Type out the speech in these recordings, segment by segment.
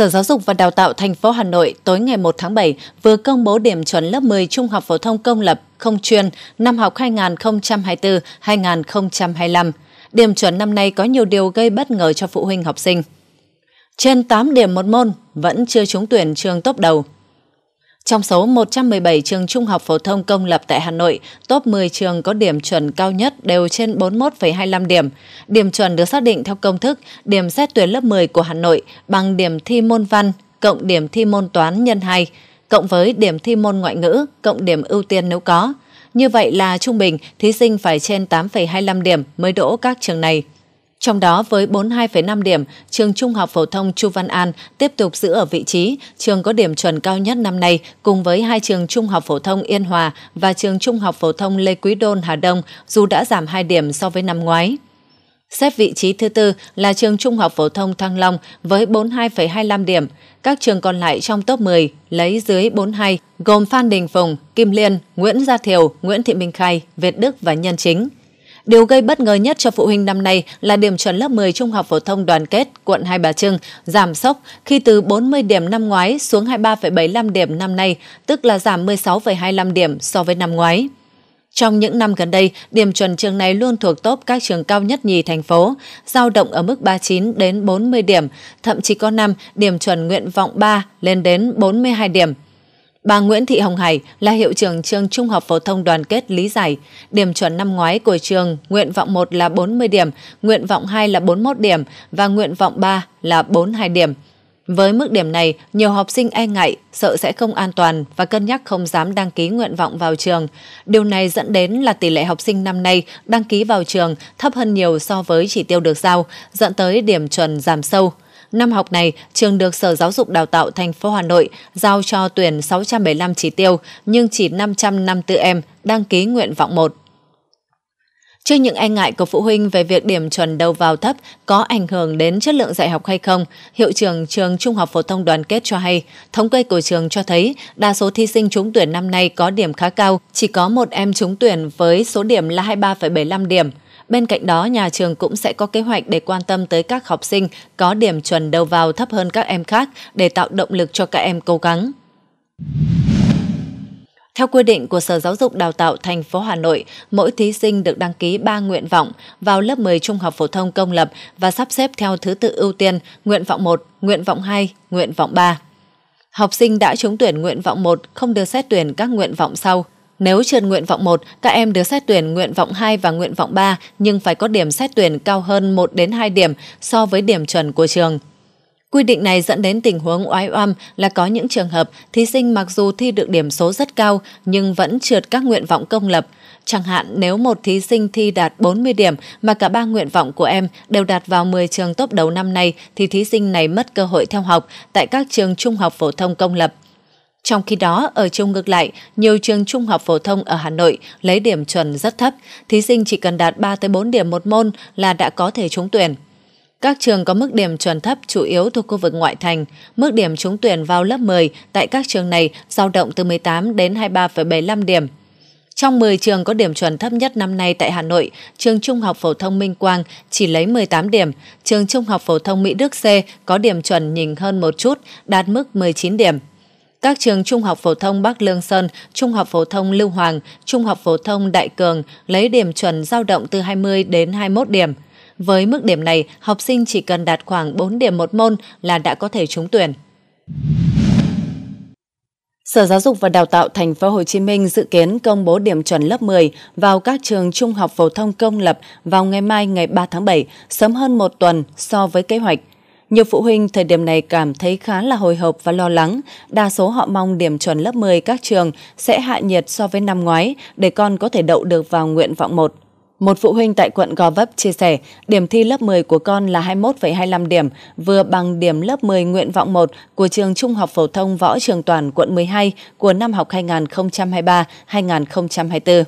Sở Giáo dục và Đào tạo thành phố Hà Nội tối ngày 1 tháng 7 vừa công bố điểm chuẩn lớp 10 trung học phổ thông công lập không chuyên năm học 2024-2025. Điểm chuẩn năm nay có nhiều điều gây bất ngờ cho phụ huynh học sinh. Trên 8 điểm một môn vẫn chưa trúng tuyển trường top đầu trong số 117 trường trung học phổ thông công lập tại Hà Nội, top 10 trường có điểm chuẩn cao nhất đều trên 41,25 điểm. Điểm chuẩn được xác định theo công thức điểm xét tuyển lớp 10 của Hà Nội bằng điểm thi môn văn cộng điểm thi môn toán nhân 2 cộng với điểm thi môn ngoại ngữ cộng điểm ưu tiên nếu có. Như vậy là trung bình, thí sinh phải trên 8,25 điểm mới đỗ các trường này. Trong đó với 42,5 điểm, trường Trung học phổ thông Chu Văn An tiếp tục giữ ở vị trí trường có điểm chuẩn cao nhất năm nay cùng với hai trường Trung học phổ thông Yên Hòa và trường Trung học phổ thông Lê Quý Đôn Hà Đông dù đã giảm 2 điểm so với năm ngoái. Xếp vị trí thứ tư là trường Trung học phổ thông Thăng Long với 42,25 điểm. Các trường còn lại trong top 10 lấy dưới 42 gồm Phan Đình Phùng, Kim Liên, Nguyễn Gia Thiều, Nguyễn Thị Minh Khai, Việt Đức và Nhân Chính. Điều gây bất ngờ nhất cho phụ huynh năm nay là điểm chuẩn lớp 10 Trung học phổ thông đoàn kết quận Hai Bà Trưng giảm sốc khi từ 40 điểm năm ngoái xuống 23,75 điểm năm nay, tức là giảm 16,25 điểm so với năm ngoái. Trong những năm gần đây, điểm chuẩn trường này luôn thuộc top các trường cao nhất nhì thành phố, dao động ở mức 39 đến 40 điểm, thậm chí có năm điểm chuẩn nguyện vọng 3 lên đến 42 điểm. Bà Nguyễn Thị Hồng Hải là hiệu trưởng trường Trung học phổ thông đoàn kết lý giải. Điểm chuẩn năm ngoái của trường, nguyện vọng 1 là 40 điểm, nguyện vọng 2 là 41 điểm và nguyện vọng 3 là 42 điểm. Với mức điểm này, nhiều học sinh e ngại, sợ sẽ không an toàn và cân nhắc không dám đăng ký nguyện vọng vào trường. Điều này dẫn đến là tỷ lệ học sinh năm nay đăng ký vào trường thấp hơn nhiều so với chỉ tiêu được giao, dẫn tới điểm chuẩn giảm sâu. Năm học này, trường được Sở Giáo dục Đào tạo thành phố Hà Nội giao cho tuyển 675 chỉ tiêu, nhưng chỉ 554 em đăng ký nguyện vọng 1. Trước những e ngại của phụ huynh về việc điểm chuẩn đầu vào thấp có ảnh hưởng đến chất lượng dạy học hay không, Hiệu trưởng trường Trung học Phổ thông Đoàn kết cho hay, thống kê của trường cho thấy đa số thí sinh trúng tuyển năm nay có điểm khá cao, chỉ có một em trúng tuyển với số điểm là 23,75 điểm. Bên cạnh đó, nhà trường cũng sẽ có kế hoạch để quan tâm tới các học sinh có điểm chuẩn đầu vào thấp hơn các em khác để tạo động lực cho các em cố gắng. Theo quy định của Sở Giáo dục Đào tạo thành phố Hà Nội, mỗi thí sinh được đăng ký 3 nguyện vọng vào lớp 10 trung học phổ thông công lập và sắp xếp theo thứ tự ưu tiên nguyện vọng 1, nguyện vọng 2, nguyện vọng 3. Học sinh đã trúng tuyển nguyện vọng 1 không được xét tuyển các nguyện vọng sau. Nếu trượt nguyện vọng 1, các em được xét tuyển nguyện vọng 2 và nguyện vọng 3 nhưng phải có điểm xét tuyển cao hơn 1 đến 2 điểm so với điểm chuẩn của trường. Quy định này dẫn đến tình huống oái oăm là có những trường hợp thí sinh mặc dù thi được điểm số rất cao nhưng vẫn trượt các nguyện vọng công lập. Chẳng hạn nếu một thí sinh thi đạt 40 điểm mà cả ba nguyện vọng của em đều đạt vào 10 trường tốt đầu năm nay thì thí sinh này mất cơ hội theo học tại các trường trung học phổ thông công lập. Trong khi đó, ở chung ngược lại, nhiều trường trung học phổ thông ở Hà Nội lấy điểm chuẩn rất thấp, thí sinh chỉ cần đạt 3-4 điểm một môn là đã có thể trúng tuyển. Các trường có mức điểm chuẩn thấp chủ yếu thuộc khu vực ngoại thành. Mức điểm trúng tuyển vào lớp 10 tại các trường này dao động từ 18 đến 23,75 điểm. Trong 10 trường có điểm chuẩn thấp nhất năm nay tại Hà Nội, trường Trung học phổ thông Minh Quang chỉ lấy 18 điểm, trường Trung học phổ thông Mỹ Đức C có điểm chuẩn nhỉnh hơn một chút, đạt mức 19 điểm các trường Trung học phổ thông Bắc Lương Sơn, Trung học phổ thông Lưu Hoàng, Trung học phổ thông Đại Cường lấy điểm chuẩn giao động từ 20 đến 21 điểm. Với mức điểm này, học sinh chỉ cần đạt khoảng 4 điểm một môn là đã có thể trúng tuyển. Sở Giáo dục và Đào tạo Thành phố Hồ Chí Minh dự kiến công bố điểm chuẩn lớp 10 vào các trường trung học phổ thông công lập vào ngày mai ngày 3 tháng 7, sớm hơn một tuần so với kế hoạch. Nhiều phụ huynh thời điểm này cảm thấy khá là hồi hộp và lo lắng. Đa số họ mong điểm chuẩn lớp 10 các trường sẽ hạ nhiệt so với năm ngoái để con có thể đậu được vào nguyện vọng 1. Một phụ huynh tại quận Gò Vấp chia sẻ, điểm thi lớp 10 của con là 21,25 điểm, vừa bằng điểm lớp 10 nguyện vọng 1 của trường Trung học phổ thông Võ Trường Toàn quận 12 của năm học 2023-2024.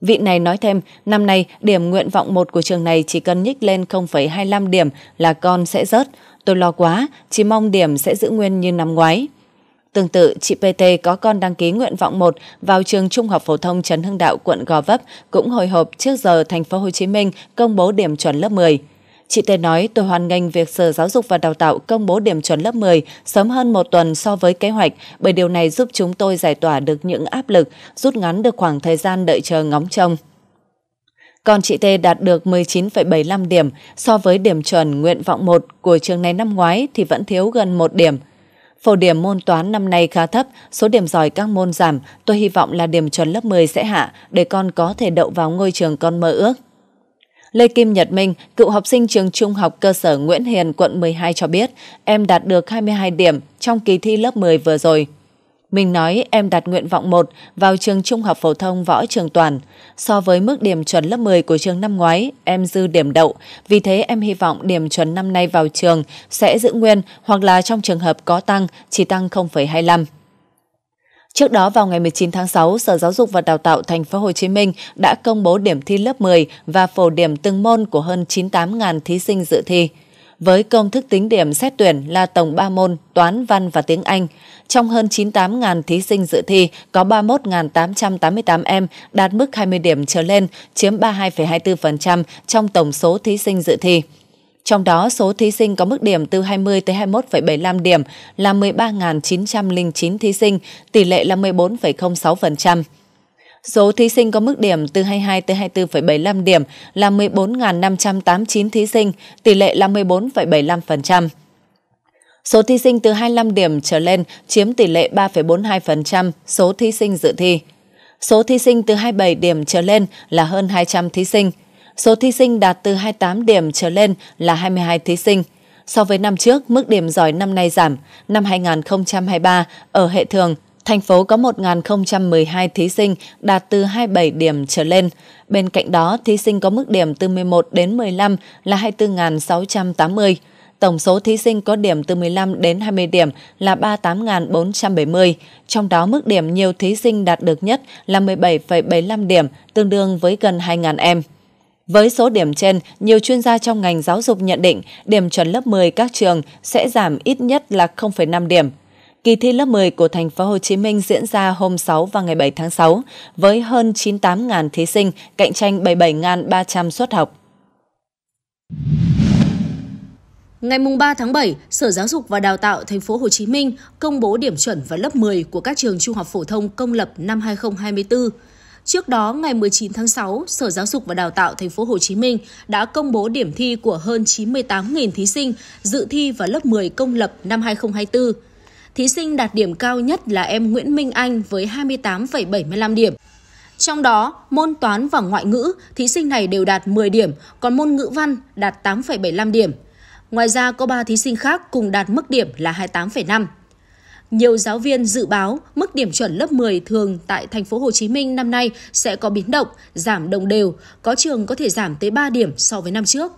Vị này nói thêm, năm nay điểm nguyện vọng 1 của trường này chỉ cần nhích lên 0,25 điểm là con sẽ rớt. Tôi lo quá, chỉ mong điểm sẽ giữ nguyên như năm ngoái. Tương tự, chị PT có con đăng ký nguyện vọng 1 vào trường Trung học phổ thông Trần Hưng Đạo, quận Gò Vấp, cũng hồi hộp trước giờ thành phố Hồ Chí Minh công bố điểm chuẩn lớp 10. Chị tê nói tôi hoan nghênh việc Sở Giáo dục và Đào tạo công bố điểm chuẩn lớp 10 sớm hơn một tuần so với kế hoạch bởi điều này giúp chúng tôi giải tỏa được những áp lực, rút ngắn được khoảng thời gian đợi chờ ngóng trông còn chị T đạt được 19,75 điểm so với điểm chuẩn nguyện vọng 1 của trường này năm ngoái thì vẫn thiếu gần 1 điểm. Phổ điểm môn toán năm nay khá thấp, số điểm giỏi các môn giảm, tôi hy vọng là điểm chuẩn lớp 10 sẽ hạ để con có thể đậu vào ngôi trường con mơ ước. Lê Kim Nhật Minh, cựu học sinh trường trung học cơ sở Nguyễn Hiền, quận 12 cho biết, em đạt được 22 điểm trong kỳ thi lớp 10 vừa rồi. Mình nói em đặt nguyện vọng 1 vào trường trung học phổ thông Võ Trường Toàn. So với mức điểm chuẩn lớp 10 của trường năm ngoái, em dư điểm đậu. Vì thế em hy vọng điểm chuẩn năm nay vào trường sẽ giữ nguyên hoặc là trong trường hợp có tăng, chỉ tăng 0,25. Trước đó vào ngày 19 tháng 6, Sở Giáo dục và Đào tạo Thành phố Hồ Chí Minh đã công bố điểm thi lớp 10 và phổ điểm từng môn của hơn 98.000 thí sinh dự thi với công thức tính điểm xét tuyển là tổng 3 môn toán, văn và tiếng Anh. Trong hơn 98.000 thí sinh dự thi, có 31.888 em đạt mức 20 điểm trở lên, chiếm 32,24% trong tổng số thí sinh dự thi. Trong đó, số thí sinh có mức điểm từ 20 tới 21,75 điểm là 13.909 thí sinh, tỷ lệ là 14,06%. Số thí sinh có mức điểm từ 22 tới 24,75 điểm là 14.589 thí sinh, tỷ lệ là 14,75%. Số thí sinh từ 25 điểm trở lên chiếm tỷ lệ 3,42% số thí sinh dự thi. Số thí sinh từ 27 điểm trở lên là hơn 200 thí sinh. Số thí sinh đạt từ 28 điểm trở lên là 22 thí sinh. So với năm trước, mức điểm giỏi năm nay giảm. Năm 2023, ở hệ thường, thành phố có 1.012 thí sinh đạt từ 27 điểm trở lên. Bên cạnh đó, thí sinh có mức điểm từ 11 đến 15 là 24.680. Tổng số thí sinh có điểm từ 15 đến 20 điểm là 38.470, trong đó mức điểm nhiều thí sinh đạt được nhất là 17,75 điểm, tương đương với gần 2.000 em. Với số điểm trên, nhiều chuyên gia trong ngành giáo dục nhận định điểm chuẩn lớp 10 các trường sẽ giảm ít nhất là 0,5 điểm Kỳ thi lớp 10 của thành phố Hồ Chí Minh diễn ra hôm 6 và ngày 7 tháng 6 với hơn 98.000 thí sinh, cạnh tranh 77.300 suất học. Ngày 3 tháng 7, Sở Giáo dục và Đào tạo Thành phố Hồ Chí Minh công bố điểm chuẩn vào lớp 10 của các trường trung học phổ thông công lập năm 2024. Trước đó, ngày 19 tháng 6, Sở Giáo dục và Đào tạo Thành phố Hồ Chí Minh đã công bố điểm thi của hơn 98.000 thí sinh dự thi vào lớp 10 công lập năm 2024. Thí sinh đạt điểm cao nhất là em Nguyễn Minh Anh với 28,75 điểm. Trong đó, môn toán và ngoại ngữ, thí sinh này đều đạt 10 điểm, còn môn ngữ văn đạt 8,75 điểm. Ngoài ra, có 3 thí sinh khác cùng đạt mức điểm là 28,5. Nhiều giáo viên dự báo mức điểm chuẩn lớp 10 thường tại thành phố Hồ Chí Minh năm nay sẽ có biến động, giảm đồng đều, có trường có thể giảm tới 3 điểm so với năm trước.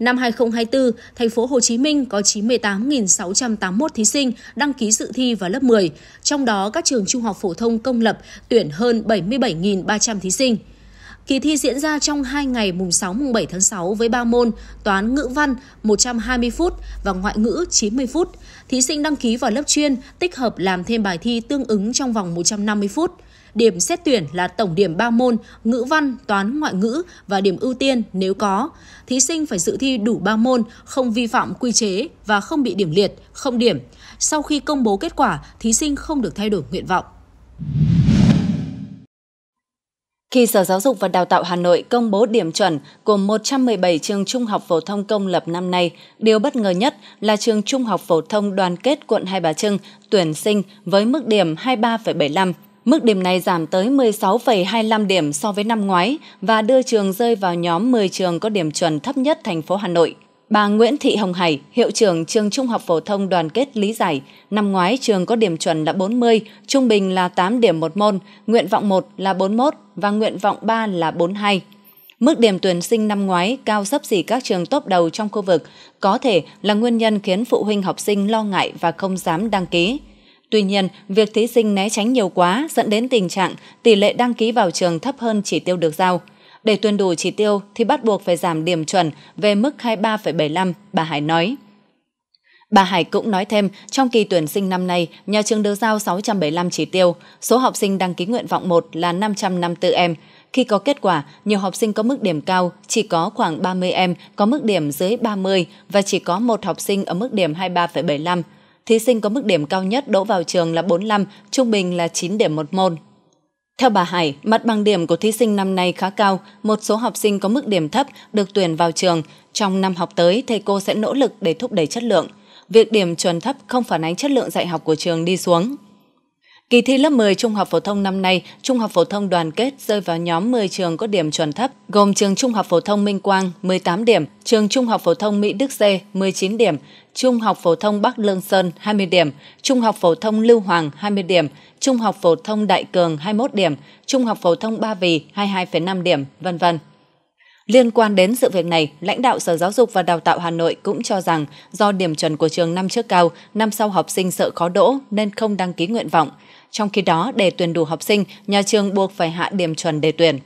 Năm 2024, thành phố Hồ Chí Minh có 98.681 thí sinh đăng ký dự thi vào lớp 10, trong đó các trường trung học phổ thông công lập tuyển hơn 77.300 thí sinh. Kỳ thi diễn ra trong 2 ngày mùng 6 mùng 7 tháng 6 với 3 môn: Toán ngữ văn 120 phút và Ngoại ngữ 90 phút. Thí sinh đăng ký vào lớp chuyên tích hợp làm thêm bài thi tương ứng trong vòng 150 phút. Điểm xét tuyển là tổng điểm 3 môn ngữ văn, toán, ngoại ngữ và điểm ưu tiên nếu có. Thí sinh phải dự thi đủ 3 môn, không vi phạm quy chế và không bị điểm liệt, không điểm. Sau khi công bố kết quả, thí sinh không được thay đổi nguyện vọng. Khi Sở Giáo dục và Đào tạo Hà Nội công bố điểm chuẩn của 117 trường trung học phổ thông công lập năm nay, điều bất ngờ nhất là trường trung học phổ thông đoàn kết quận Hai Bà Trưng tuyển sinh với mức điểm 23,75 Mức điểm này giảm tới 16,25 điểm so với năm ngoái và đưa trường rơi vào nhóm 10 trường có điểm chuẩn thấp nhất thành phố Hà Nội. Bà Nguyễn Thị Hồng Hải, hiệu trưởng trường Trung học phổ thông Đoàn kết lý giải, năm ngoái trường có điểm chuẩn là 40, trung bình là 8 điểm một môn, nguyện vọng 1 là 41 và nguyện vọng 3 là 42. Mức điểm tuyển sinh năm ngoái cao sấp xỉ các trường top đầu trong khu vực có thể là nguyên nhân khiến phụ huynh học sinh lo ngại và không dám đăng ký. Tuy nhiên, việc thí sinh né tránh nhiều quá dẫn đến tình trạng tỷ lệ đăng ký vào trường thấp hơn chỉ tiêu được giao. Để tuyên đủ chỉ tiêu thì bắt buộc phải giảm điểm chuẩn về mức 23,75, bà Hải nói. Bà Hải cũng nói thêm, trong kỳ tuyển sinh năm nay, nhà trường đưa giao 675 chỉ tiêu, số học sinh đăng ký nguyện vọng 1 là 554 em. Khi có kết quả, nhiều học sinh có mức điểm cao, chỉ có khoảng 30 em có mức điểm dưới 30 và chỉ có một học sinh ở mức điểm 23,75 thí sinh có mức điểm cao nhất đỗ vào trường là 45, trung bình là 9 điểm một môn. Theo bà Hải, mặt bằng điểm của thí sinh năm nay khá cao, một số học sinh có mức điểm thấp được tuyển vào trường. Trong năm học tới, thầy cô sẽ nỗ lực để thúc đẩy chất lượng. Việc điểm chuẩn thấp không phản ánh chất lượng dạy học của trường đi xuống. Kỳ thi lớp 10 Trung học phổ thông năm nay, Trung học phổ thông đoàn kết rơi vào nhóm 10 trường có điểm chuẩn thấp, gồm trường Trung học phổ thông Minh Quang 18 điểm, trường Trung học phổ thông Mỹ Đức C 19 điểm, Trung học phổ thông Bắc Lương Sơn 20 điểm, Trung học phổ thông Lưu Hoàng 20 điểm, Trung học phổ thông Đại Cường 21 điểm, Trung học phổ thông Ba Vì 22,5 điểm, vân vân. Liên quan đến sự việc này, lãnh đạo Sở Giáo dục và Đào tạo Hà Nội cũng cho rằng do điểm chuẩn của trường năm trước cao, năm sau học sinh sợ khó đỗ nên không đăng ký nguyện vọng. Trong khi đó, để tuyển đủ học sinh, nhà trường buộc phải hạ điểm chuẩn để tuyển.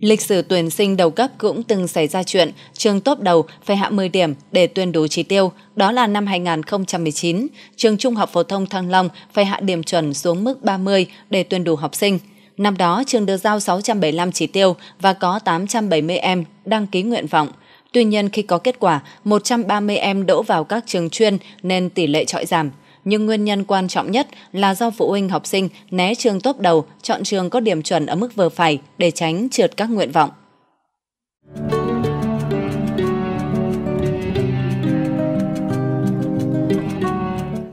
Lịch sử tuyển sinh đầu cấp cũng từng xảy ra chuyện, trường tốt đầu phải hạ 10 điểm để tuyển đủ chỉ tiêu, đó là năm 2019, trường Trung học phổ thông Thăng Long phải hạ điểm chuẩn xuống mức 30 để tuyển đủ học sinh. Năm đó, trường được giao 675 chỉ tiêu và có 870 em đăng ký nguyện vọng. Tuy nhiên, khi có kết quả, 130 em đỗ vào các trường chuyên nên tỷ lệ trọi giảm. Nhưng nguyên nhân quan trọng nhất là do phụ huynh học sinh né trường tốt đầu, chọn trường có điểm chuẩn ở mức vừa phải để tránh trượt các nguyện vọng.